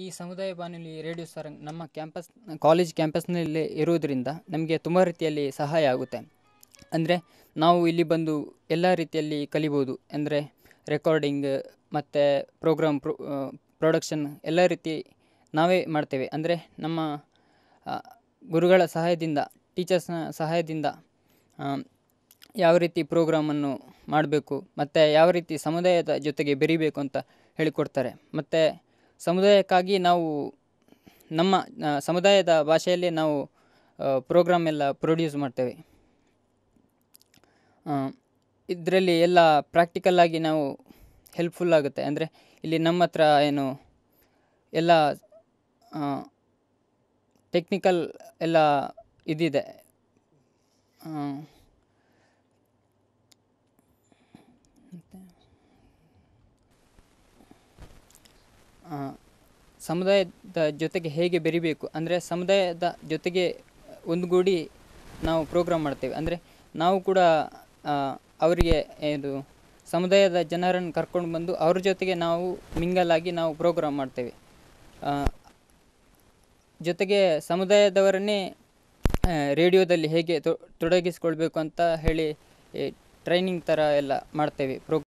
ಈ ಸಮುದಾಯ ಬಾನುಲಿ ರೇಡಿಯೋ ಸರ್ ನಮ್ಮ ಕ್ಯಾಂಪಸ್ ಕಾಲೇಜ್ ಕ್ಯಾಂಪಸ್ನಲ್ಲಿ ಇರುವುದರಿಂದ ನಮಗೆ ತುಂಬ ರೀತಿಯಲ್ಲಿ ಸಹಾಯ ಆಗುತ್ತೆ ಅಂದರೆ ನಾವು ಇಲ್ಲಿ ಬಂದು ಎಲ್ಲ ರೀತಿಯಲ್ಲಿ ಕಲಿಬೋದು ಅಂದರೆ ರೆಕಾರ್ಡಿಂಗ್ ಮತ್ತು ಪ್ರೋಗ್ರಾಮ್ ಪ್ರೊ ಪ್ರೊಡಕ್ಷನ್ ಎಲ್ಲ ರೀತಿ ನಾವೇ ಮಾಡ್ತೇವೆ ಅಂದರೆ ನಮ್ಮ ಗುರುಗಳ ಸಹಾಯದಿಂದ ಟೀಚರ್ಸ್ನ ಸಹಾಯದಿಂದ ಯಾವ ರೀತಿ ಪ್ರೋಗ್ರಾಮನ್ನು ಮಾಡಬೇಕು ಮತ್ತು ಯಾವ ರೀತಿ ಸಮುದಾಯದ ಜೊತೆಗೆ ಬೆರಿಬೇಕು ಅಂತ ಹೇಳಿಕೊಡ್ತಾರೆ ಮತ್ತು ಸಮುದಾಯಕ್ಕಾಗಿ ನಾವು ನಮ್ಮ ಸಮುದಾಯದ ಭಾಷೆಯಲ್ಲೇ ನಾವು ಪ್ರೋಗ್ರಾಮ್ ಎಲ್ಲ ಪ್ರೊಡ್ಯೂಸ್ ಮಾಡ್ತೇವೆ ಇದರಲ್ಲಿ ಎಲ್ಲ ಪ್ರಾಕ್ಟಿಕಲ್ ಆಗಿ ನಾವು ಹೆಲ್ಪ್ಫುಲ್ ಆಗುತ್ತೆ ಅಂದರೆ ಇಲ್ಲಿ ನಮ್ಮ ಹತ್ರ ಏನು ಎಲ್ಲ ಟೆಕ್ನಿಕಲ್ ಎಲ್ಲ ಇದಿದೆ ಸಮುದಾಯದ ಜೊತೆಗೆ ಹೇಗೆ ಬೆರಿಬೇಕು ಅಂದರೆ ಸಮುದಾಯದ ಜೊತೆಗೆ ಒಂದುಗೂಡಿ ನಾವು ಪ್ರೋಗ್ರಾಮ್ ಮಾಡ್ತೇವೆ ಅಂದರೆ ನಾವು ಕೂಡ ಅವರಿಗೆ ಇದು ಸಮುದಾಯದ ಜನರನ್ನು ಕರ್ಕೊಂಡು ಬಂದು ಅವ್ರ ಜೊತೆಗೆ ನಾವು ಮಿಂಗಲಾಗಿ ನಾವು ಪ್ರೋಗ್ರಾಮ್ ಮಾಡ್ತೇವೆ ಜೊತೆಗೆ ಸಮುದಾಯದವರನ್ನೇ ರೇಡಿಯೋದಲ್ಲಿ ಹೇಗೆ ತೊಡಗಿಸಿಕೊಳ್ಬೇಕು ಅಂತ ಹೇಳಿ ಟ್ರೈನಿಂಗ್ ಥರ ಎಲ್ಲ ಮಾಡ್ತೇವೆ ಪ್ರೋಗ್